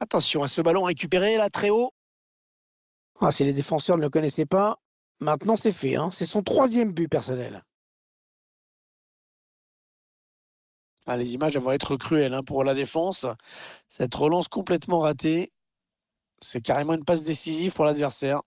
Attention à ce ballon récupéré là très haut. Ah, si les défenseurs ne le connaissaient pas, maintenant c'est fait. Hein. C'est son troisième but personnel. Ah, les images vont être cruelles hein, pour la défense. Cette relance complètement ratée. C'est carrément une passe décisive pour l'adversaire.